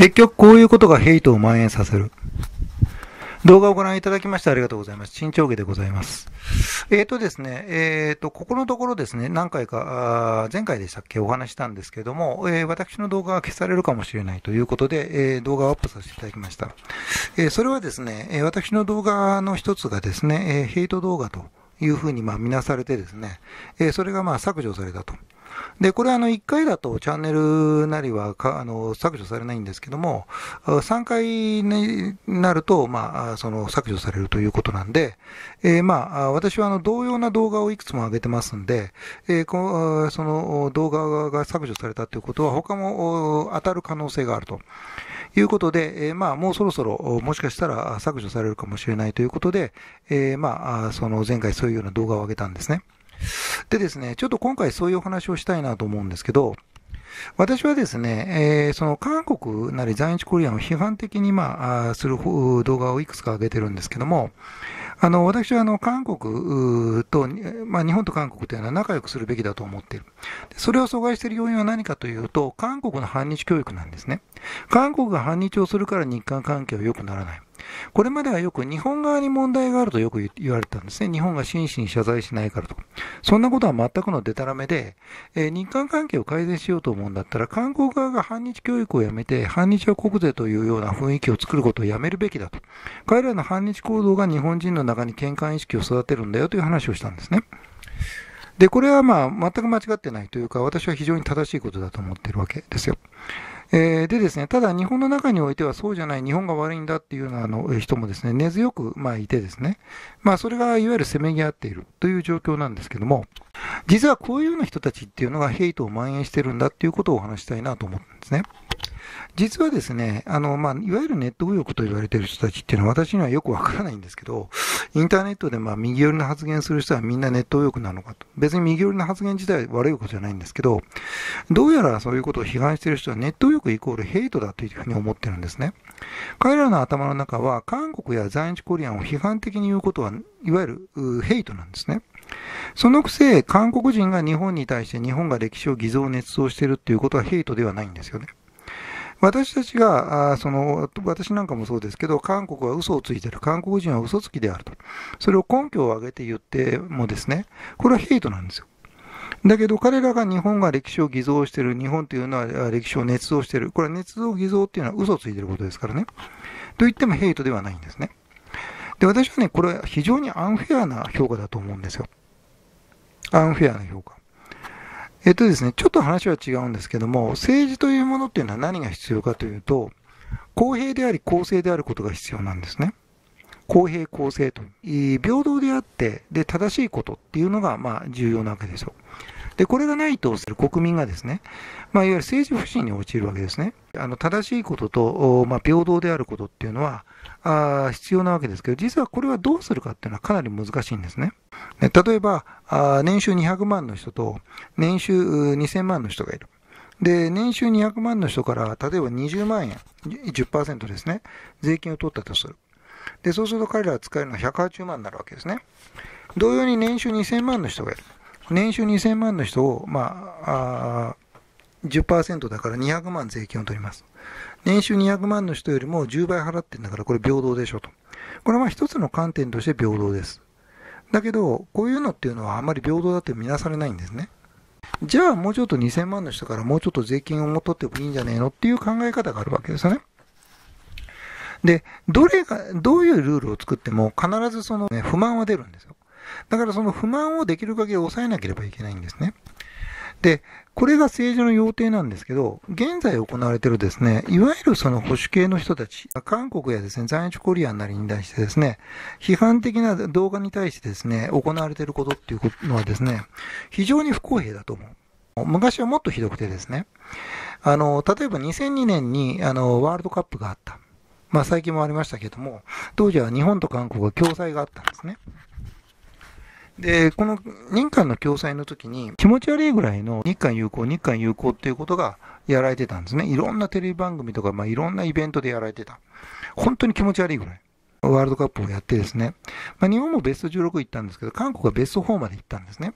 結局こういうことがヘイトを蔓延させる。動画をご覧いただきましてありがとうございます。新長家でございます。えっ、ー、とですね、えっ、ー、と、ここのところですね、何回か、前回でしたっけ、お話したんですけども、えー、私の動画が消されるかもしれないということで、えー、動画をアップさせていただきました。えそれはですね、え私の動画の一つがですね、えヘイト動画というふうに、まあ、見なされてですね、えそれがまあ削除されたと。で、これあの1回だとチャンネルなりはあの削除されないんですけども、3回になると、まあ、その削除されるということなんで、えー、まあ、私はあの同様な動画をいくつも上げてますんで、えー、こその動画が削除されたということは他も当たる可能性があると。いうことで、えー、まあ、もうそろそろ、もしかしたら削除されるかもしれないということで、えー、まあ、その前回そういうような動画を上げたんですね。でですね、ちょっと今回そういうお話をしたいなと思うんですけど、私はですね、えー、その韓国なり在日コリアンを批判的に、まあ、する動画をいくつか上げてるんですけども、あの、私はあの、韓国と、まあ、日本と韓国というのは仲良くするべきだと思っている。それを阻害している要因は何かというと、韓国の反日教育なんですね。韓国が反日をするから日韓関係は良くならない。これまではよく日本側に問題があるとよく言われたんですね。日本が真摯に謝罪しないからと。そんなことは全くのデタラメで、えー、日韓関係を改善しようと思うんだったら、韓国側が反日教育をやめて、反日は国税というような雰囲気を作ることをやめるべきだと。彼らの反日行動が日本人の中に嫌韓意識を育てるんだよという話をしたんですね。で、これはまあ、全く間違ってないというか、私は非常に正しいことだと思ってるわけですよ。えー、でですね、ただ日本の中においてはそうじゃない、日本が悪いんだっていうようなあの人もですね、根強く、まあ、いてですね、まあ、それがいわゆるせめぎ合っているという状況なんですけども、実はこういうような人たちっていうのがヘイトを蔓延してるんだっていうことをお話したいなと思ったんですね。実はですね、あの、まあ、いわゆるネット右翼と言われている人たちっていうのは私にはよくわからないんですけど、インターネットでま右寄りの発言する人はみんなネット右翼なのかと。別に右寄りの発言自体悪いことじゃないんですけど、どうやらそういうことを批判してる人はネット右翼イコールヘイトだというふうに思ってるんですね。彼らの頭の中は韓国や在日コリアンを批判的に言うことは、いわゆるヘイトなんですね。そのくせ、韓国人が日本に対して日本が歴史を偽造捏造しているということはヘイトではないんですよね。私たちが、あその、私なんかもそうですけど、韓国は嘘をついてる、韓国人は嘘つきであると。それを根拠を挙げて言ってもですね、これはヘイトなんですよ。だけど彼らが日本が歴史を偽造している、日本というのは歴史を捏造している。これは捏造偽造っていうのは嘘をついていることですからね。と言ってもヘイトではないんですね。で、私はね、これは非常にアンフェアな評価だと思うんですよ。アンフェアな評価。えっとですね、ちょっと話は違うんですけども、政治というものっていうのは何が必要かというと、公平であり公正であることが必要なんですね。公平公正と。平等であって、で、正しいことっていうのが、まあ、重要なわけですよ。で、これがないとする国民がですね、まあ、いわゆる政治不信に陥るわけですね。あの、正しいことと、まあ、平等であることっていうのは、あ必要なわけですけど、実はこれはどうするかっていうのはかなり難しいんですね。ね例えばあ、年収200万の人と、年収2000万の人がいる。で、年収200万の人から、例えば20万円、10%ですね、税金を取ったとする。で、そうすると彼らは使えるのは180万になるわけですね。同様に年収2000万の人がいる。年収2000万の人を、まあ、あ10%だから200万税金を取ります。年収200万の人よりも10倍払ってんだからこれ平等でしょと。これは一つの観点として平等です。だけど、こういうのっていうのはあまり平等だって見なされないんですね。じゃあもうちょっと2000万の人からもうちょっと税金をもとってもいいんじゃねえのっていう考え方があるわけですよね。で、どれが、どういうルールを作っても必ずその、ね、不満は出るんですよ。だからその不満をできる限り抑えなければいけないんですね。で、これが政治の要諦なんですけど、現在行われているですね、いわゆるその保守系の人たち、韓国やですね、在日コリアンなりに対してですね、批判的な動画に対してですね、行われていることっていうのはですね、非常に不公平だと思う。昔はもっとひどくてですね、あの、例えば2002年にあのワールドカップがあった。まあ最近もありましたけども、当時は日本と韓国は共催があったんですね。で、この日韓の共催の時に気持ち悪いぐらいの日韓友好、日韓友好っていうことがやられてたんですね。いろんなテレビ番組とか、まあ、いろんなイベントでやられてた。本当に気持ち悪いぐらい。ワールドカップをやってですね。まあ、日本もベスト16行ったんですけど、韓国はベスト4まで行ったんですね。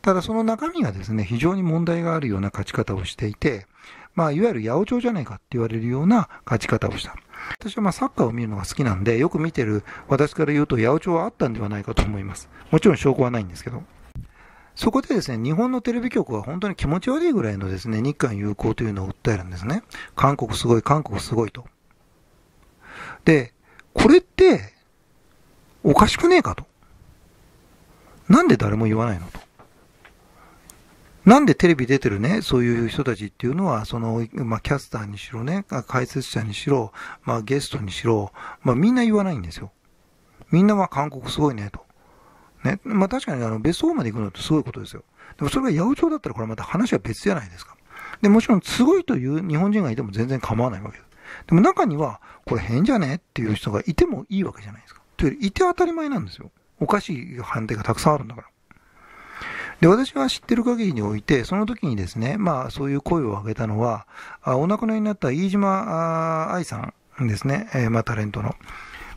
ただその中身がですね、非常に問題があるような勝ち方をしていて、まあ、いわゆる八百長じゃないかって言われるような勝ち方をした。私はまサッカーを見るのが好きなんで、よく見てる私から言うと、八百長はあったんではないかと思います。もちろん証拠はないんですけど。そこでですね、日本のテレビ局は本当に気持ち悪いぐらいのですね、日韓友好というのを訴えるんですね。韓国すごい、韓国すごいと。で、これって、おかしくねえかと。なんで誰も言わないのと。なんでテレビ出てるね、そういう人たちっていうのは、その、まあ、キャスターにしろね、解説者にしろ、まあ、ゲストにしろ、まあ、みんな言わないんですよ。みんなは韓国すごいね、と。ね。まあ、確かに、あの、別荘まで行くのってすごいことですよ。でもそれが八百長だったら、これまた話は別じゃないですか。で、もちろん、すごいという日本人がいても全然構わないわけです。でも中には、これ変じゃねっていう人がいてもいいわけじゃないですか。というより、いて当たり前なんですよ。おかしい判定がたくさんあるんだから。で、私は知ってる限りにおいて、その時にですね、まあ、そういう声を上げたのは、あお亡くなりになった飯島愛さんですね、えー、まあ、タレントの。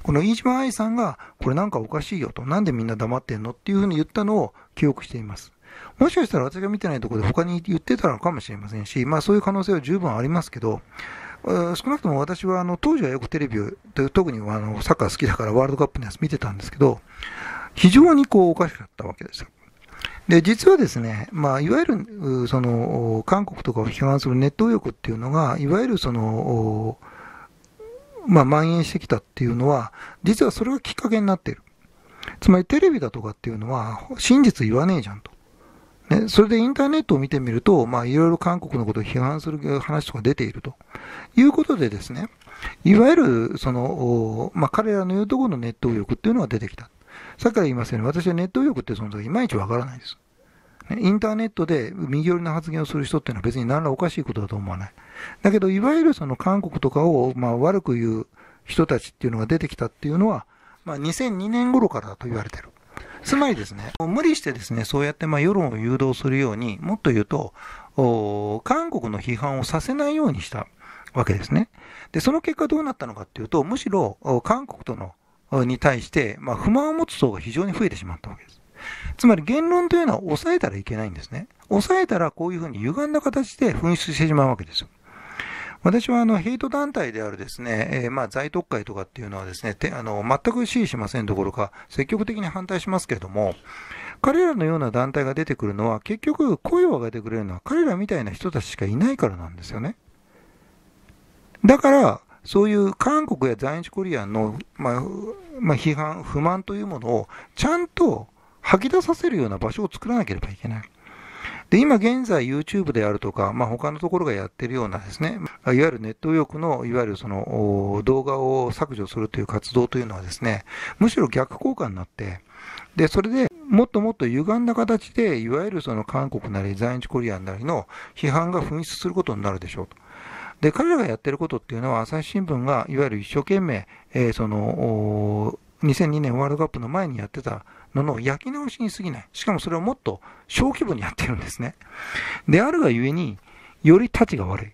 この飯島愛さんが、これなんかおかしいよと、なんでみんな黙ってんのっていうふうに言ったのを記憶しています。もしかしたら私が見てないところで他に言ってたのかもしれませんし、まあそういう可能性は十分ありますけど、少なくとも私はあの当時はよくテレビを、特にあのサッカー好きだからワールドカップのやつ見てたんですけど、非常にこうおかしかったわけですよ。で、実はですね、まあ、いわゆる、その、韓国とかを批判するネット右翼っていうのが、いわゆるその、まあ、蔓延してきたっていうのは、実はそれがきっかけになっている。つまりテレビだとかっていうのは、真実言わねえじゃんと。ね、それでインターネットを見てみると、まあ、いろいろ韓国のことを批判する話とか出ているということでですね、いわゆる、その、まあ、彼らの言うところのネット右翼っていうのが出てきた。さっきから言いますように、私はネット右翼って存在、いまいちわからないです。インターネットで右寄りな発言をする人っていうのは別に何らおかしいことだと思わない。だけど、いわゆるその韓国とかを、まあ、悪く言う人たちっていうのが出てきたっていうのは、まあ、2002年頃からだと言われてる。つまりですね、無理してですね、そうやってまあ世論を誘導するように、もっと言うと、韓国の批判をさせないようにしたわけですね。で、その結果どうなったのかっていうと、むしろ韓国とのに対して、まあ、不満を持つ層が非常に増えてしまったわけです。つまり言論というのは抑えたらいけないんですね。抑えたらこういうふうに歪んだ形で紛失してしまうわけですよ。私はあのヘイト団体であるですね、えー、まあ在特会とかっていうのはですね、あの全く支持しませんどころか積極的に反対しますけれども、彼らのような団体が出てくるのは結局声を上げてくれるのは彼らみたいな人たちしかいないからなんですよね。だから、そういう韓国や在日コリアンの、まあ、まあ、批判、不満というものをちゃんと吐き出させるような場所を作らなければいけない。で、今現在 YouTube であるとか、まあ、他のところがやってるようなですね、いわゆるネット右翼の、いわゆるその動画を削除するという活動というのはですね、むしろ逆効果になって、で、それでもっともっと歪んだ形で、いわゆるその韓国なり在日コリアンなりの批判が噴出することになるでしょうと。で、彼らがやってることっていうのは、朝日新聞がいわゆる一生懸命、えー、その、2002年ワールドカップの前にやってたのの焼き直しに過ぎない。しかもそれをもっと小規模にやってるんですね。であるがゆえに、よりたちが悪い。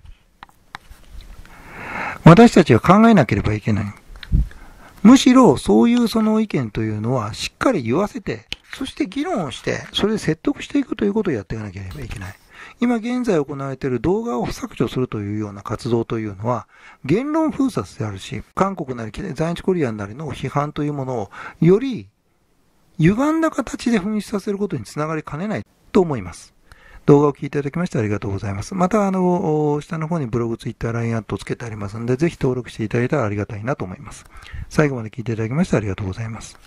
私たちは考えなければいけない。むしろそういうその意見というのはしっかり言わせて、そして議論をして、それで説得していくということをやっていかなければいけない。今現在行われている動画を削除するというような活動というのは、言論封殺であるし、韓国なり在日コリアンなりの批判というものを、より歪んだ形で噴出させることにつながりかねないと思います。動画を聞いていただきましてありがとうございます。また、あの、下の方にブログ、ツイッター、ラインアットをつけてありますので、ぜひ登録していただいたらありがたいなと思います。最後まで聞いていただきましてありがとうございます。